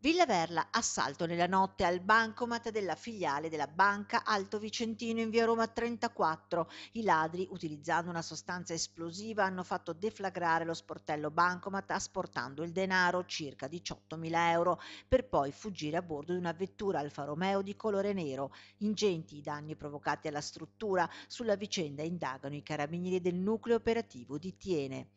Villa Verla, assalto nella notte al bancomat della filiale della Banca Alto Vicentino in via Roma 34. I ladri, utilizzando una sostanza esplosiva, hanno fatto deflagrare lo sportello bancomat asportando il denaro, circa 18.000 euro, per poi fuggire a bordo di una vettura Alfa Romeo di colore nero. Ingenti i danni provocati alla struttura. Sulla vicenda indagano i carabinieri del nucleo operativo di Tiene.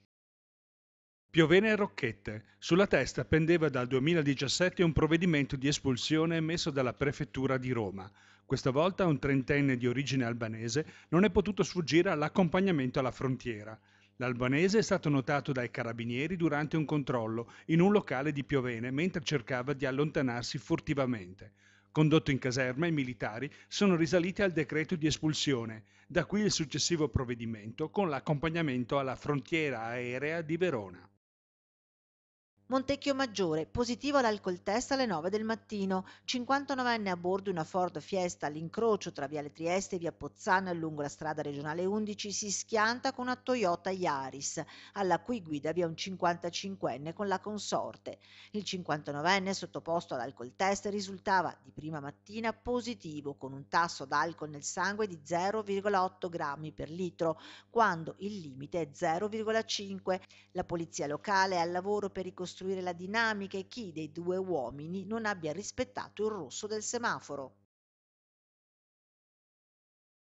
Piovene e rocchette. Sulla testa pendeva dal 2017 un provvedimento di espulsione emesso dalla prefettura di Roma. Questa volta un trentenne di origine albanese non è potuto sfuggire all'accompagnamento alla frontiera. L'albanese è stato notato dai carabinieri durante un controllo in un locale di Piovene mentre cercava di allontanarsi furtivamente. Condotto in caserma, i militari sono risaliti al decreto di espulsione, da qui il successivo provvedimento con l'accompagnamento alla frontiera aerea di Verona. Montecchio Maggiore, positivo all'alcol test alle 9 del mattino, 59enne a bordo di una Ford Fiesta all'incrocio tra Viale Trieste e Via Pozzana lungo la strada regionale 11 si schianta con una Toyota Yaris, alla cui guida vi è un 55enne con la consorte. Il 59enne sottoposto all'alcol test risultava di prima mattina positivo con un tasso d'alcol nel sangue di 0,8 grammi per litro, quando il limite è 0,5. La polizia locale è al lavoro per ricostruire ricostruire la dinamica e chi dei due uomini non abbia rispettato il rosso del semaforo.